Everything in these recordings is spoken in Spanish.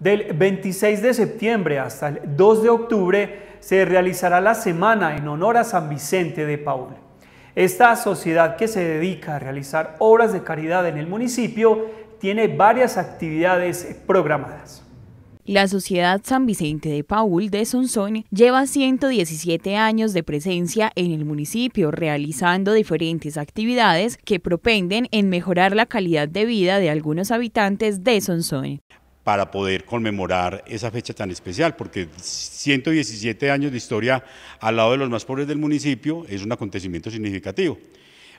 Del 26 de septiembre hasta el 2 de octubre se realizará la semana en honor a San Vicente de Paul. Esta sociedad que se dedica a realizar obras de caridad en el municipio tiene varias actividades programadas. La Sociedad San Vicente de Paul de Sonsón lleva 117 años de presencia en el municipio, realizando diferentes actividades que propenden en mejorar la calidad de vida de algunos habitantes de Sonsón para poder conmemorar esa fecha tan especial, porque 117 años de historia al lado de los más pobres del municipio es un acontecimiento significativo.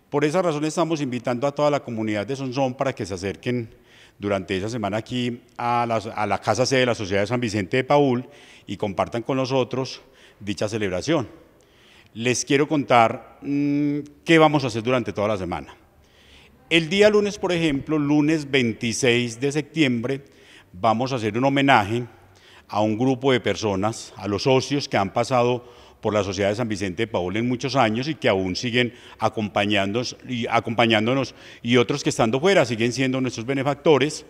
Por esa razón estamos invitando a toda la comunidad de Sonsón para que se acerquen durante esa semana aquí a la, casa C de la Sociedad de San Vicente de Paúl y compartan con nosotros dicha celebración. Les quiero contar mm, qué vamos a hacer durante toda la semana. El día lunes, por ejemplo, lunes 26 de septiembre, vamos a hacer un homenaje a un grupo de personas, a los socios que han pasado por la Sociedad de San Vicente de Paul en muchos años y que aún siguen acompañándonos y, otros que estando fuera siguen siendo nuestros benefactores.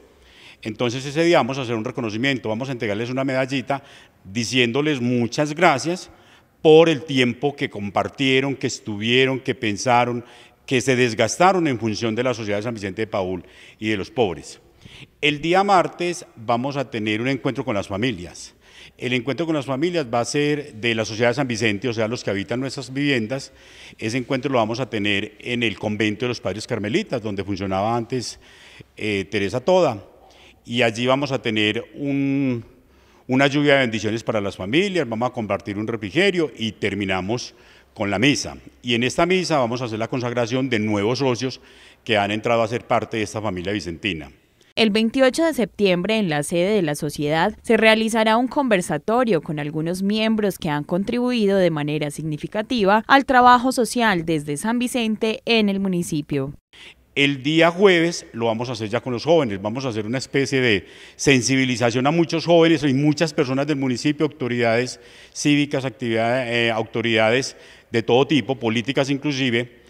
Entonces ese día vamos a hacer un reconocimiento, vamos a entregarles una medallita diciéndoles muchas gracias por el tiempo que compartieron, que estuvieron, que pensaron, que se desgastaron en función de la Sociedad de San Vicente de Paul y de los pobres. El día martes vamos a tener un encuentro con las familias. El encuentro con las familias va a ser de la Sociedad de San Vicente, o sea, los que habitan nuestras viviendas. Ese encuentro lo vamos a tener en el convento de los Padres Carmelitas, donde funcionaba antes eh, Teresa Toda. Y allí vamos a tener una lluvia de bendiciones para las familias, vamos a compartir un refrigerio y terminamos con la misa. Y en esta misa vamos a hacer la consagración de nuevos socios que han entrado a ser parte de esta familia vicentina. El 28 de septiembre, en la sede de la sociedad, se realizará un conversatorio con algunos miembros que han contribuido de manera significativa al trabajo social desde San Vicente en el municipio. El día jueves lo vamos a hacer ya con los jóvenes, vamos a hacer una especie de sensibilización a muchos jóvenes y muchas personas del municipio, autoridades cívicas, eh, autoridades de todo tipo, políticas inclusive,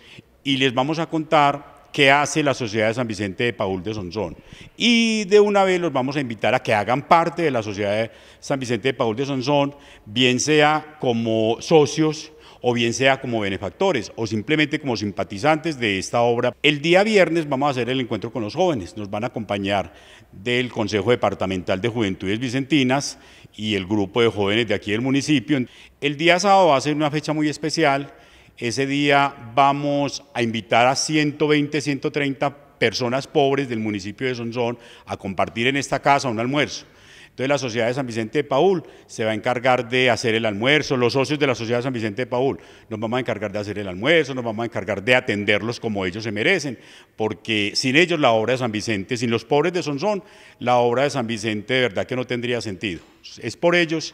y les vamos a contar que hace la Sociedad de San Vicente de Paul de Sonsón. Y de una vez los vamos a invitar a que hagan parte de la Sociedad de San Vicente de Paul de Sonsón, bien sea como socios o bien sea como benefactores o simplemente como simpatizantes de esta obra. El día viernes vamos a hacer el encuentro con los jóvenes, nos van a acompañar del Consejo Departamental de Juventudes Vicentinas y el grupo de jóvenes de aquí del municipio. El día sábado va a ser una fecha muy especial ese día vamos a invitar a 120, 130 personas pobres del municipio de Sonzón a compartir en esta casa un almuerzo. Entonces la Sociedad de San Vicente de Paul se va a encargar de hacer el almuerzo, los socios de la Sociedad de San Vicente de Paul nos vamos a encargar de hacer el almuerzo, nos vamos a encargar de atenderlos como ellos se merecen, porque sin ellos la obra de San Vicente, sin los pobres de Sonzón, la obra de San Vicente de verdad que no tendría sentido. Es por ellos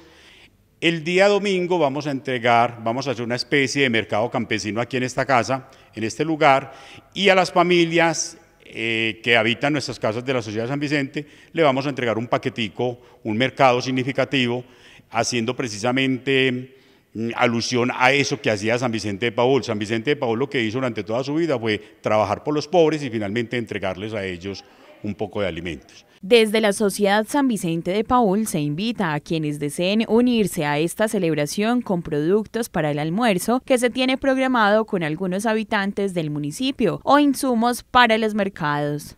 el día domingo vamos a entregar, vamos a hacer una especie de mercado campesino aquí en esta casa, en este lugar, y a las familias eh, que habitan nuestras casas de la Sociedad de San Vicente le vamos a entregar un paquetico, un mercado significativo, haciendo precisamente mm, alusión a eso que hacía San Vicente de Paúl. San Vicente de Paul lo que hizo durante toda su vida fue trabajar por los pobres y finalmente entregarles a ellos un poco de alimentos. Desde la Sociedad San Vicente de Paul se invita a quienes deseen unirse a esta celebración con productos para el almuerzo que se tiene programado con algunos habitantes del municipio o insumos para los mercados.